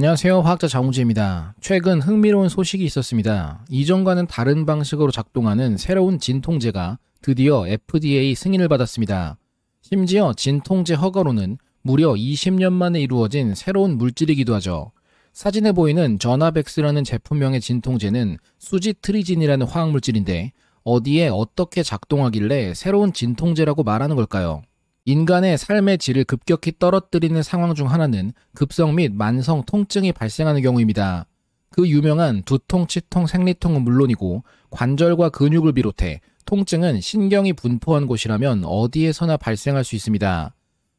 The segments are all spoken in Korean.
안녕하세요. 화학자 장우지입니다. 최근 흥미로운 소식이 있었습니다. 이전과는 다른 방식으로 작동하는 새로운 진통제가 드디어 FDA 승인을 받았습니다. 심지어 진통제 허가로는 무려 20년 만에 이루어진 새로운 물질이기도 하죠. 사진에 보이는 전화백스라는 제품명의 진통제는 수지트리진이라는 화학물질인데 어디에 어떻게 작동하길래 새로운 진통제라고 말하는 걸까요? 인간의 삶의 질을 급격히 떨어뜨리는 상황 중 하나는 급성 및 만성 통증이 발생하는 경우입니다. 그 유명한 두통, 치통, 생리통은 물론이고 관절과 근육을 비롯해 통증은 신경이 분포한 곳이라면 어디에서나 발생할 수 있습니다.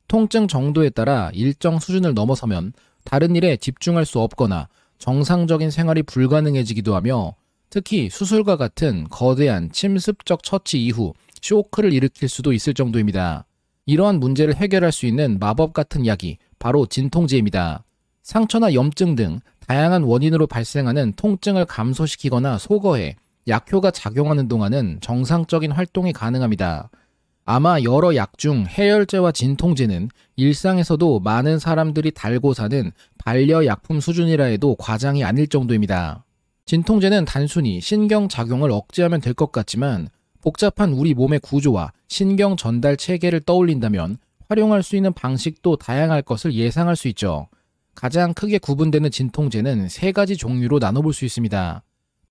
통증 정도에 따라 일정 수준을 넘어서면 다른 일에 집중할 수 없거나 정상적인 생활이 불가능해지기도 하며 특히 수술과 같은 거대한 침습적 처치 이후 쇼크를 일으킬 수도 있을 정도입니다. 이러한 문제를 해결할 수 있는 마법 같은 약이 바로 진통제입니다. 상처나 염증 등 다양한 원인으로 발생하는 통증을 감소시키거나 소거해 약효가 작용하는 동안은 정상적인 활동이 가능합니다. 아마 여러 약 중 해열제와 진통제는 일상에서도 많은 사람들이 달고 사는 반려약품 수준이라 해도 과장이 아닐 정도입니다. 진통제는 단순히 신경작용을 억제하면 될 것 같지만 복잡한 우리 몸의 구조와 신경 전달 체계를 떠올린다면 활용할 수 있는 방식도 다양할 것을 예상할 수 있죠. 가장 크게 구분되는 진통제는 세 가지 종류로 나눠볼 수 있습니다.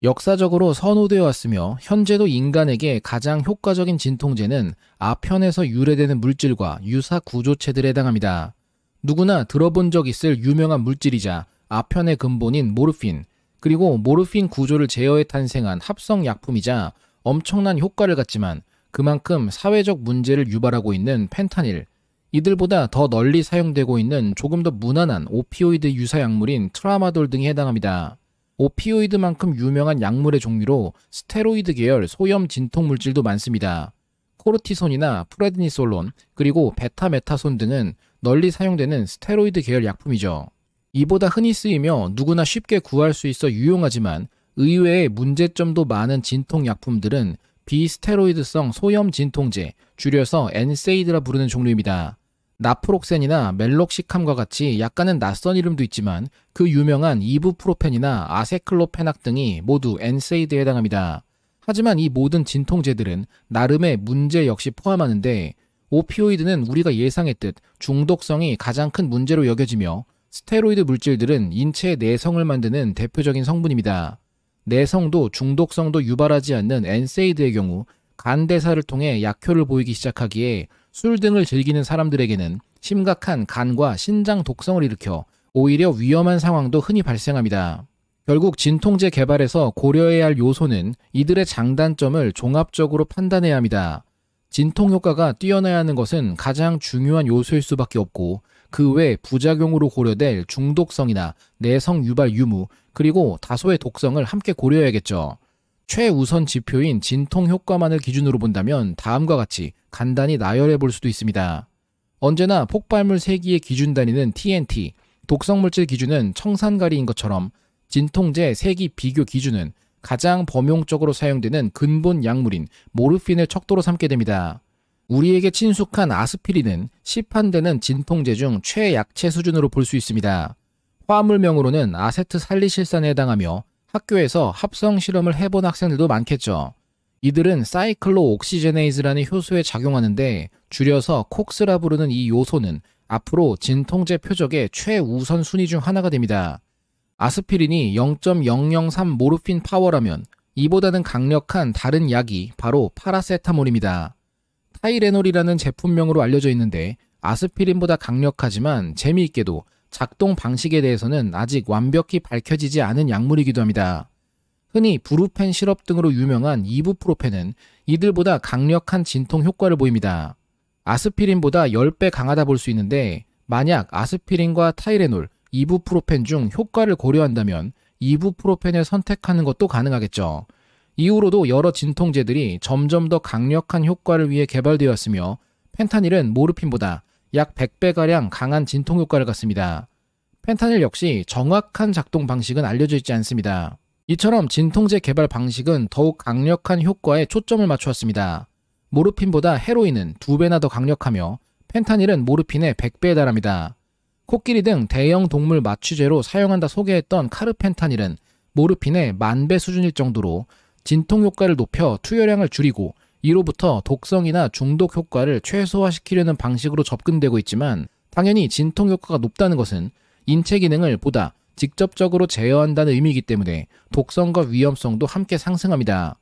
역사적으로 선호되어 왔으며 현재도 인간에게 가장 효과적인 진통제는 아편에서 유래되는 물질과 유사 구조체들에 해당합니다. 누구나 들어본 적 있을 유명한 물질이자 아편의 근본인 모르핀, 그리고 모르핀 구조를 제어해 탄생한 합성 약품이자 엄청난 효과를 갖지만 그만큼 사회적 문제를 유발하고 있는 펜타닐, 이들보다 더 널리 사용되고 있는 조금 더 무난한 오피오이드 유사 약물인 트라마돌 등이 해당합니다. 오피오이드만큼 유명한 약물의 종류로 스테로이드 계열 소염 진통 물질도 많습니다. 코르티손이나 프레드니솔론, 그리고 베타메타손 등은 널리 사용되는 스테로이드 계열 약품이죠. 이보다 흔히 쓰이며 누구나 쉽게 구할 수 있어 유용하지만 의외의 문제점도 많은 진통약품들은 비스테로이드성 소염 진통제, 줄여서 엔세이드라 부르는 종류입니다. 나프록센이나 멜록시캄과 같이 약간은 낯선 이름도 있지만 그 유명한 이부프로펜이나 아세클로페낙 등이 모두 엔세이드에 해당합니다. 하지만 이 모든 진통제들은 나름의 문제 역시 포함하는데 오피오이드는 우리가 예상했듯 중독성이 가장 큰 문제로 여겨지며 스테로이드 물질들은 인체의 내성을 만드는 대표적인 성분입니다. 내성도 중독성도 유발하지 않는 엔세이드의 경우 간대사를 통해 약효를 보이기 시작하기에 술 등을 즐기는 사람들에게는 심각한 간과 신장 독성을 일으켜 오히려 위험한 상황도 흔히 발생합니다. 결국 진통제 개발에서 고려해야 할 요소는 이들의 장단점을 종합적으로 판단해야 합니다. 진통 효과가 뛰어나야 하는 것은 가장 중요한 요소일 수밖에 없고 그외 부작용으로 고려될 중독성이나 내성 유발 유무, 그리고 다소의 독성을 함께 고려해야겠죠. 최우선 지표인 진통 효과만을 기준으로 본다면 다음과 같이 간단히 나열해 볼 수도 있습니다. 언제나 폭발물 세기의 기준 단위는 TNT, 독성물질 기준은 청산가리인 것처럼 진통제 세기 비교 기준은 가장 범용적으로 사용되는 근본 약물인 모르핀을 척도로 삼게 됩니다. 우리에게 친숙한 아스피린은 시판되는 진통제 중 최약체 수준으로 볼 수 있습니다. 화물명으로는 아세트 살리실산에 해당하며 학교에서 합성 실험을 해본 학생들도 많겠죠. 이들은 사이클로 옥시제네이즈라는 효소에 작용하는데 줄여서 콕스라 부르는 이 요소는 앞으로 진통제 표적의 최우선 순위 중 하나가 됩니다. 아스피린이 0.003 모르핀 파워라면 이보다는 강력한 다른 약이 바로 파라세타몰입니다. 타이레놀이라는 제품명으로 알려져 있는데 아스피린보다 강력하지만 재미있게도 작동 방식에 대해서는 아직 완벽히 밝혀지지 않은 약물이기도 합니다. 흔히 브루펜 시럽 등으로 유명한 이부프로펜은 이들보다 강력한 진통 효과를 보입니다. 아스피린보다 10배 강하다 볼 수 있는데 만약 아스피린과 타이레놀, 이부프로펜 중 효과를 고려한다면 이부프로펜을 선택하는 것도 가능하겠죠. 이후로도 여러 진통제들이 점점 더 강력한 효과를 위해 개발되었으며 펜타닐은 모르핀보다 약 100배가량 강한 진통 효과를 갖습니다. 펜타닐 역시 정확한 작동 방식은 알려져 있지 않습니다. 이처럼 진통제 개발 방식은 더욱 강력한 효과에 초점을 맞추었습니다. 모르핀보다 헤로인은 2배나 더 강력하며 펜타닐은 모르핀의 100배에 달합니다. 코끼리 등 대형 동물 마취제로 사용한다 소개했던 카르펜타닐은 모르핀의 만 배 수준일 정도로 진통 효과를 높여 투여량을 줄이고 이로부터 독성이나 중독 효과를 최소화시키려는 방식으로 접근되고 있지만 당연히 진통 효과가 높다는 것은 인체 기능을 보다 직접적으로 제어한다는 의미이기 때문에 독성과 위험성도 함께 상승합니다.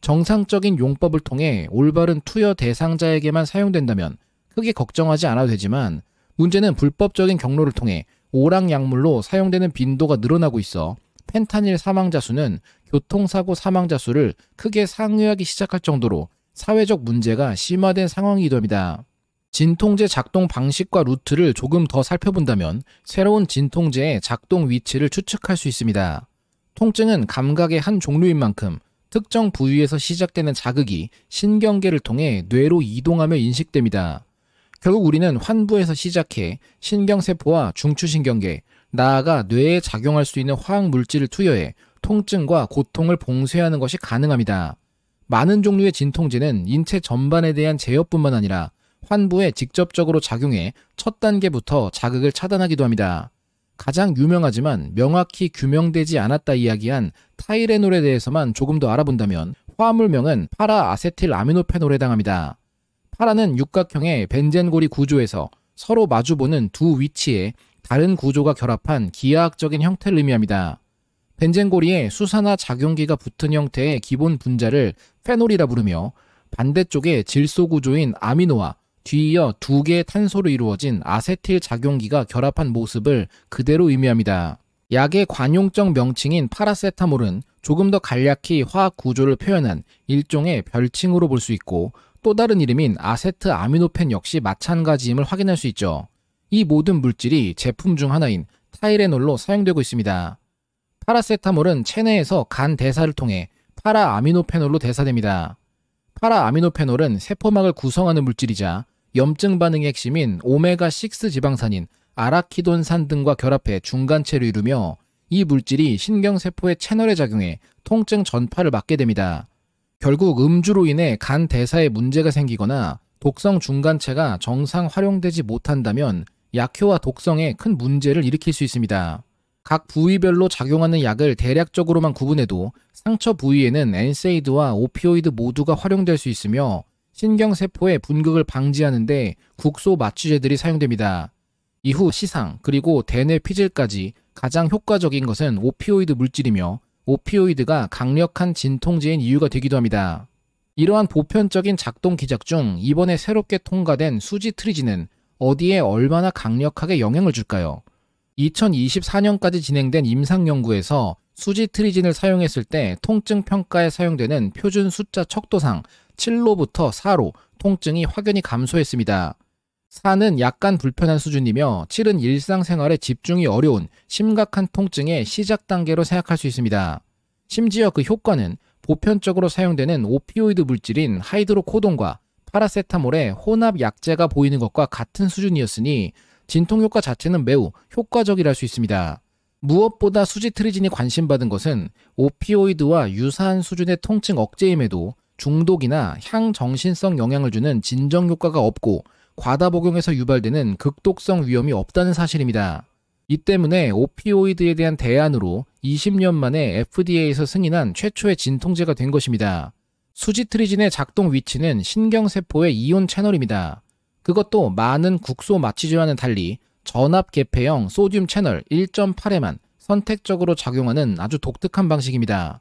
정상적인 용법을 통해 올바른 투여 대상자에게만 사용된다면 크게 걱정하지 않아도 되지만 문제는 불법적인 경로를 통해 오락약물로 사용되는 빈도가 늘어나고 있어 펜타닐 사망자 수는 교통사고 사망자 수를 크게 상회하기 시작할 정도로 사회적 문제가 심화된 상황이더니다. 진통제 작동 방식과 루트를 조금 더 살펴본다면 새로운 진통제의 작동 위치를 추측할 수 있습니다. 통증은 감각의 한 종류인 만큼 특정 부위에서 시작되는 자극이 신경계를 통해 뇌로 이동하며 인식됩니다. 결국 우리는 환부에서 시작해 신경세포와 중추신경계, 나아가 뇌에 작용할 수 있는 화학 물질을 투여해 통증과 고통을 봉쇄하는 것이 가능합니다. 많은 종류의 진통제는 인체 전반에 대한 제어뿐만 아니라 환부에 직접적으로 작용해 첫 단계부터 자극을 차단하기도 합니다. 가장 유명하지만 명확히 규명되지 않았다 이야기한 타이레놀에 대해서만 조금 더 알아본다면 화물명은 파라아세틸아미노페놀에 해당합니다. 파라는 육각형의 벤젠고리 구조에서 서로 마주보는 두 위치에 다른 구조가 결합한 기하학적인 형태를 의미합니다. 벤젠고리에 수산화 작용기가 붙은 형태의 기본 분자를 페놀이라 부르며 반대쪽에 질소 구조인 아미노와 뒤이어 두 개의 탄소로 이루어진 아세틸 작용기가 결합한 모습을 그대로 의미합니다. 약의 관용적 명칭인 파라세타몰은 조금 더 간략히 화학 구조를 표현한 일종의 별칭으로 볼 수 있고 또 다른 이름인 아세트 아미노펜 역시 마찬가지임을 확인할 수 있죠. 이 모든 물질이 제품 중 하나인 타이레놀로 사용되고 있습니다. 파라세타몰은 체내에서 간 대사를 통해 파라아미노페놀로 대사됩니다. 파라아미노페놀은 세포막을 구성하는 물질이자 염증 반응의 핵심인 오메가6 지방산인 아라키돈산 등과 결합해 중간체를 이루며 이 물질이 신경세포의 채널에 작용해 통증 전파를 막게 됩니다. 결국 음주로 인해 간 대사에 문제가 생기거나 독성 중간체가 정상 활용되지 못한다면 약효와 독성에 큰 문제를 일으킬 수 있습니다. 각 부위별로 작용하는 약을 대략적으로만 구분해도 상처 부위에는 엔세이드와 오피오이드 모두가 활용될 수 있으며 신경세포의 분극을 방지하는데 국소 마취제들이 사용됩니다. 이후 시상 그리고 대뇌 피질까지 가장 효과적인 것은 오피오이드 물질이며 오피오이드가 강력한 진통제인 이유가 되기도 합니다. 이러한 보편적인 작동 기작 중 이번에 새롭게 통과된 수지 트리지는 어디에 얼마나 강력하게 영향을 줄까요? 2024년까지 진행된 임상 연구에서 수지 트리진을 사용했을 때 통증 평가에 사용되는 표준 숫자 척도상 7로부터 4로 통증이 확연히 감소했습니다. 4는 약간 불편한 수준이며 7은 일상생활에 집중이 어려운 심각한 통증의 시작 단계로 생각할 수 있습니다. 심지어 그 효과는 보편적으로 사용되는 오피오이드 물질인 하이드로코돈과 파라세타몰의 혼합 약제가 보이는 것과 같은 수준이었으니 진통 효과 자체는 매우 효과적이라 할수 있습니다. 무엇보다 수지트리진이 관심받은 것은 오피오이드와 유사한 수준의 통증 억제임에도 중독이나 향정신성 영향을 주는 진정 효과가 없고 과다 복용에서 유발되는 극독성 위험이 없다는 사실입니다. 이 때문에 오피오이드에 대한 대안으로 20년 만에 FDA에서 승인한 최초의 진통제가 된 것입니다. 수지트리진의 작동 위치는 신경세포의 이온 채널입니다. 그것도 많은 국소 마취제와는 달리 전압 개폐형 소듐 채널 1.8에만 선택적으로 작용하는 아주 독특한 방식입니다.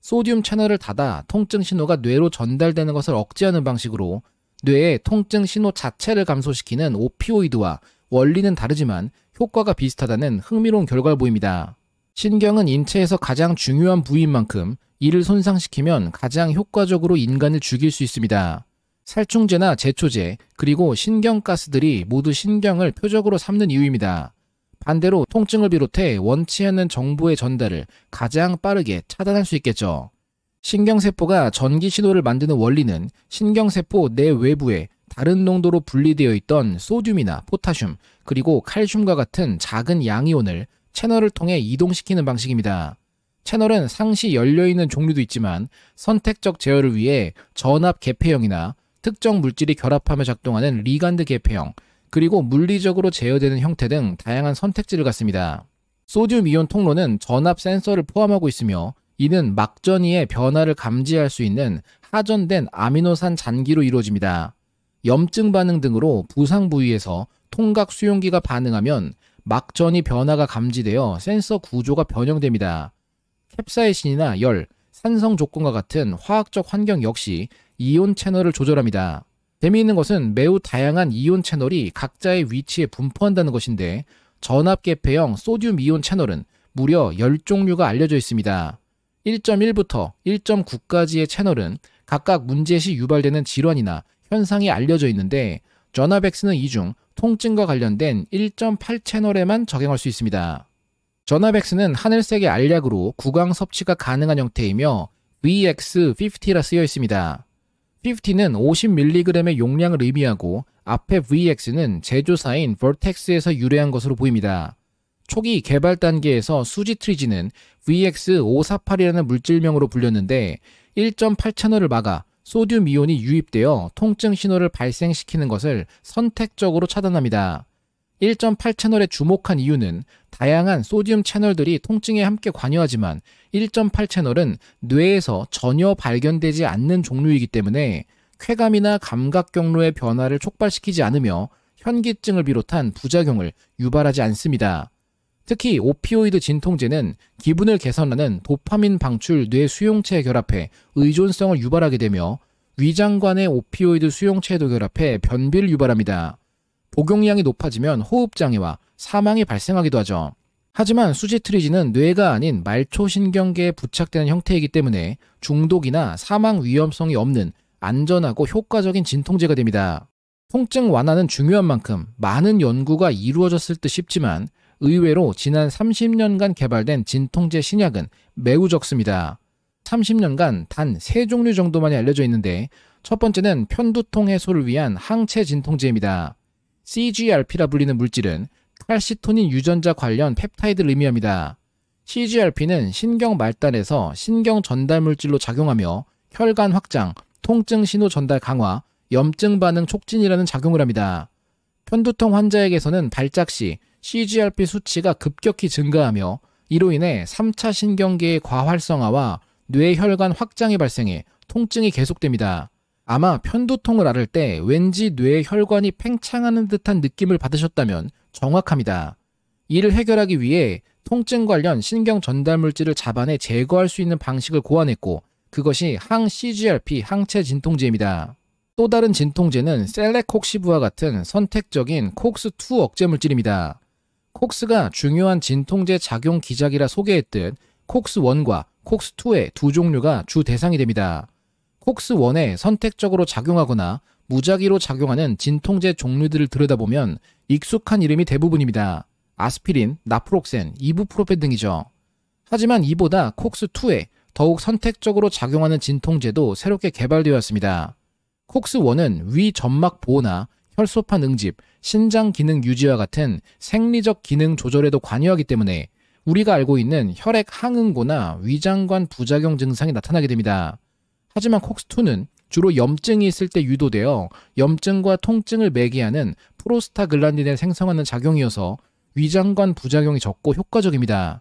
소듐 채널을 닫아 통증 신호가 뇌로 전달되는 것을 억제하는 방식으로 뇌의 통증 신호 자체를 감소시키는 오피오이드와 원리는 다르지만 효과가 비슷하다는 흥미로운 결과를 보입니다. 신경은 인체에서 가장 중요한 부위인 만큼 이를 손상시키면 가장 효과적으로 인간을 죽일 수 있습니다. 살충제나 제초제, 그리고 신경가스들이 모두 신경을 표적으로 삼는 이유입니다. 반대로 통증을 비롯해 원치 않는 정보의 전달을 가장 빠르게 차단할 수 있겠죠. 신경세포가 전기 신호를 만드는 원리는 신경세포 내 외부에 다른 농도로 분리되어 있던 소듐이나 포타슘, 그리고 칼슘과 같은 작은 양이온을 채널을 통해 이동시키는 방식입니다. 채널은 상시 열려있는 종류도 있지만 선택적 제어를 위해 전압 개폐형이나 특정 물질이 결합하며 작동하는 리간드 개폐형, 그리고 물리적으로 제어되는 형태 등 다양한 선택지를 갖습니다. 소듐 이온 통로는 전압 센서를 포함하고 있으며 이는 막전이의 변화를 감지할 수 있는 하전된 아미노산 잔기로 이루어집니다. 염증 반응 등으로 부상 부위에서 통각 수용기가 반응하면 막전이 변화가 감지되어 센서 구조가 변형됩니다. 캡사이신이나 열, 산성 조건과 같은 화학적 환경 역시 이온 채널을 조절합니다. 재미있는 것은 매우 다양한 이온 채널이 각자의 위치에 분포한다는 것인데 전압계폐형 소듐 이온 채널은 무려 10종류가 알려져 있습니다. 1.1부터 1.9까지의 채널은 각각 문제시 유발되는 질환이나 현상이 알려져 있는데 전압엑스는 이 중 통증과 관련된 1.8 채널에만 적용할 수 있습니다. 전압엑스는 하늘색의 알약으로 구강 섭취가 가능한 형태이며 VX50라 쓰여 있습니다. 50는 50mg의 용량을 의미하고 앞에 VX는 제조사인 Vertex에서 유래한 것으로 보입니다. 초기 개발 단계에서 수지 트리지는 VX548이라는 물질명으로 불렸는데 1.8 채널을 막아 소듐 이온이 유입되어 통증 신호를 발생시키는 것을 선택적으로 차단합니다. 1.8 채널에 주목한 이유는 다양한 소디움 채널들이 통증에 함께 관여하지만 1.8 채널은 뇌에서 전혀 발견되지 않는 종류이기 때문에 쾌감이나 감각 경로의 변화를 촉발시키지 않으며 현기증을 비롯한 부작용을 유발하지 않습니다. 특히 오피오이드 진통제는 기분을 개선하는 도파민 방출 뇌 수용체에 결합해 의존성을 유발하게 되며 위장관의 오피오이드 수용체에도 결합해 변비를 유발합니다. 복용량이 높아지면 호흡장애와 사망이 발생하기도 하죠. 하지만 수지트리지는 뇌가 아닌 말초신경계에 부착되는 형태이기 때문에 중독이나 사망 위험성이 없는 안전하고 효과적인 진통제가 됩니다. 통증 완화는 중요한 만큼 많은 연구가 이루어졌을 듯 싶지만 의외로 지난 30년간 개발된 진통제 신약은 매우 적습니다. 30년간 단 3종류 정도만이 알려져 있는데 첫 번째는 편두통 해소를 위한 항체 진통제입니다. CGRP라 불리는 물질은 칼시토닌 유전자 관련 펩타이드를 의미합니다. CGRP는 신경 말단에서 신경 전달 물질로 작용하며 혈관 확장, 통증 신호 전달 강화, 염증 반응 촉진이라는 작용을 합니다. 편두통 환자에게서는 발작 시 CGRP 수치가 급격히 증가하며 이로 인해 3차 신경계의 과활성화와 뇌혈관 확장이 발생해 통증이 계속됩니다. 아마 편두통을 앓을 때 왠지 뇌의 혈관이 팽창하는 듯한 느낌을 받으셨다면 정확합니다. 이를 해결하기 위해 통증 관련 신경 전달 물질을 잡아내 제거할 수 있는 방식을 고안했고 그것이 항 CGRP 항체 진통제입니다. 또 다른 진통제는 셀렉콕시브와 같은 선택적인 콕스2 억제 물질입니다. 콕스가 중요한 진통제 작용 기작이라 소개했듯 콕스1과 콕스2의 두 종류가 주 대상이 됩니다. 폭스1에 선택적으로 작용하거나 무작위로 작용하는 진통제 종류들을 들여다보면 익숙한 이름이 대부분입니다. 아스피린, 나프록센, 이부프로펜 등이죠. 하지만 이보다 콕스2에 더욱 선택적으로 작용하는 진통제도 새롭게 개발되었습니다. 콕스1은 위 점막 보호나 혈소판 응집, 신장 기능 유지와 같은 생리적 기능 조절에도 관여하기 때문에 우리가 알고 있는 혈액 항응고나 위장관 부작용 증상이 나타나게 됩니다. 하지만 콕스2는 주로 염증이 있을 때 유도되어 염증과 통증을 매개하는 프로스타글란딘을 생성하는 작용이어서 위장관 부작용이 적고 효과적입니다.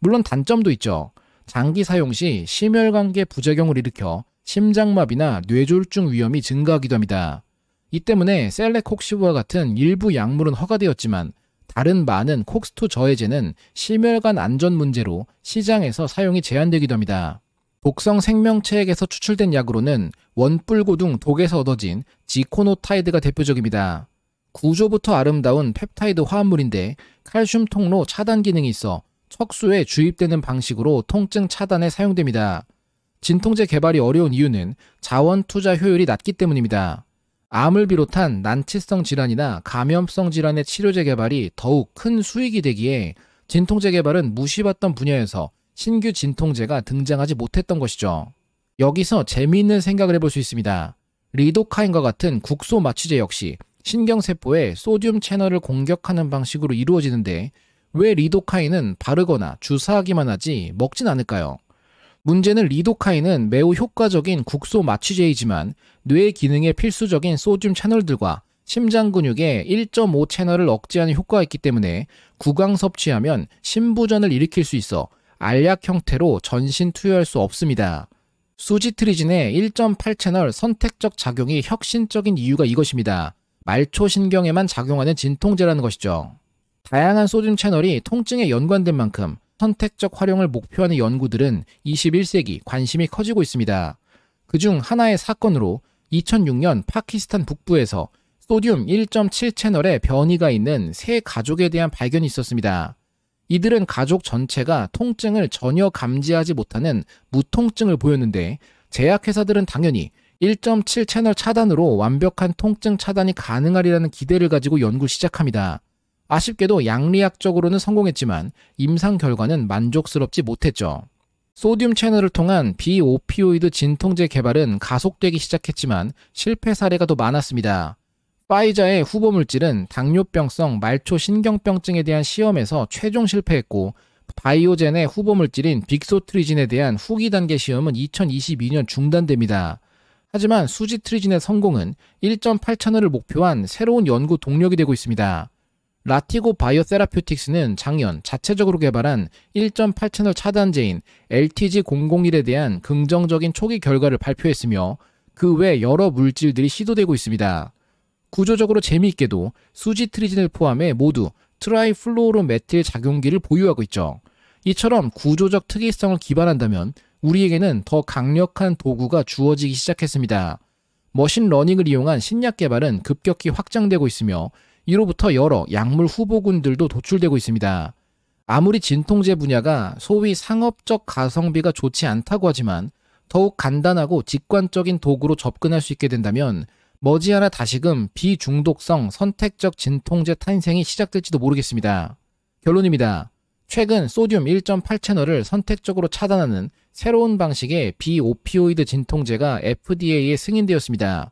물론 단점도 있죠. 장기 사용 시 심혈관계 부작용을 일으켜 심장마비나 뇌졸중 위험이 증가하기도 합니다. 이 때문에 셀렉콕시브와 같은 일부 약물은 허가되었지만 다른 많은 콕스2 저해제는 심혈관 안전 문제로 시장에서 사용이 제한되기도 합니다. 독성 생명체액에서 추출된 약으로는 원뿔고 등 독에서 얻어진 지코노타이드가 대표적입니다. 구조부터 아름다운 펩타이드 화합물인데 칼슘 통로 차단 기능이 있어 척수에 주입되는 방식으로 통증 차단에 사용됩니다. 진통제 개발이 어려운 이유는 자원 투자 효율이 낮기 때문입니다. 암을 비롯한 난치성 질환이나 감염성 질환의 치료제 개발이 더욱 큰 수익이 되기에 진통제 개발은 무시받던 분야에서 신규 진통제가 등장하지 못했던 것이죠. 여기서 재미있는 생각을 해볼 수 있습니다. 리도카인과 같은 국소 마취제 역시 신경세포의 소듐 채널을 공격하는 방식으로 이루어지는데 왜 리도카인은 바르거나 주사하기만 하지 먹진 않을까요? 문제는 리도카인은 매우 효과적인 국소 마취제이지만 뇌 기능에 필수적인 소듐 채널들과 심장 근육의 1.5 채널을 억제하는 효과가 있기 때문에 구강 섭취하면 심부전을 일으킬 수 있어 알약 형태로 전신 투여할 수 없습니다. 수지트리진의 1.8채널 선택적 작용이 혁신적인 이유가 이것입니다. 말초신경에만 작용하는 진통제라는 것이죠. 다양한 소듐 채널이 통증에 연관된 만큼 선택적 활용을 목표하는 연구들은 21세기 관심이 커지고 있습니다. 그 중 하나의 사건으로 2006년 파키스탄 북부에서 소듐 1.7 채널에 변이가 있는 새 가족에 대한 발견이 있었습니다. 이들은 가족 전체가 통증을 전혀 감지하지 못하는 무통증을 보였는데 제약회사들은 당연히 1.7 채널 차단으로 완벽한 통증 차단이 가능하리라는 기대를 가지고 연구를 시작합니다. 아쉽게도 양리학적으로는 성공했지만 임상 결과는 만족스럽지 못했죠. 소듐 채널을 통한 비오피오이드 진통제 개발은 가속되기 시작했지만 실패 사례가 더 많았습니다. 파이자의 후보 물질은 당뇨병성 말초 신경병증에 대한 시험에서 최종 실패했고 바이오젠의 후보 물질인 빅소트리진에 대한 후기 단계 시험은 2022년 중단됩니다. 하지만 수지트리진의 성공은 1.8천회를 목표한 새로운 연구 동력이 되고 있습니다. 라티고 바이오 세라퓨틱스는 작년 자체적으로 개발한 1.8채널 차단제인 LTG001에 대한 긍정적인 초기 결과를 발표했으며 그 외 여러 물질들이 시도되고 있습니다. 구조적으로 재미있게도 수지트리진을 포함해 모두 트라이플로로메틸 작용기를 보유하고 있죠. 이처럼 구조적 특이성을 기반한다면 우리에게는 더 강력한 도구가 주어지기 시작했습니다. 머신러닝을 이용한 신약 개발은 급격히 확장되고 있으며 이로부터 여러 약물 후보군들도 도출되고 있습니다. 아무리 진통제 분야가 소위 상업적 가성비가 좋지 않다고 하지만 더욱 간단하고 직관적인 도구로 접근할 수 있게 된다면 머지않아 다시금 비중독성 선택적 진통제 탄생이 시작될지도 모르겠습니다. 결론입니다. 최근 소듐 1.8 채널을 선택적으로 차단하는 새로운 방식의 비오피오이드 진통제가 FDA에 승인되었습니다.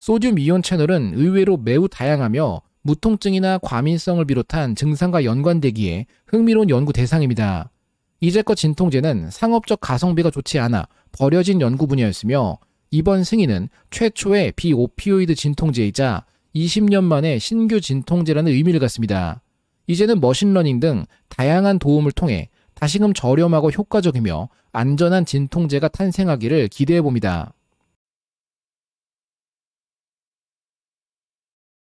소듐 이온 채널은 의외로 매우 다양하며 무통증이나 과민성을 비롯한 증상과 연관되기에 흥미로운 연구 대상입니다. 이제껏 진통제는 상업적 가성비가 좋지 않아 버려진 연구 분야였으며 이번 승인은 최초의 비오피오이드 진통제이자 20년 만에 신규 진통제라는 의미를 갖습니다. 이제는 머신러닝 등 다양한 도움을 통해 다시금 저렴하고 효과적이며 안전한 진통제가 탄생하기를 기대해 봅니다.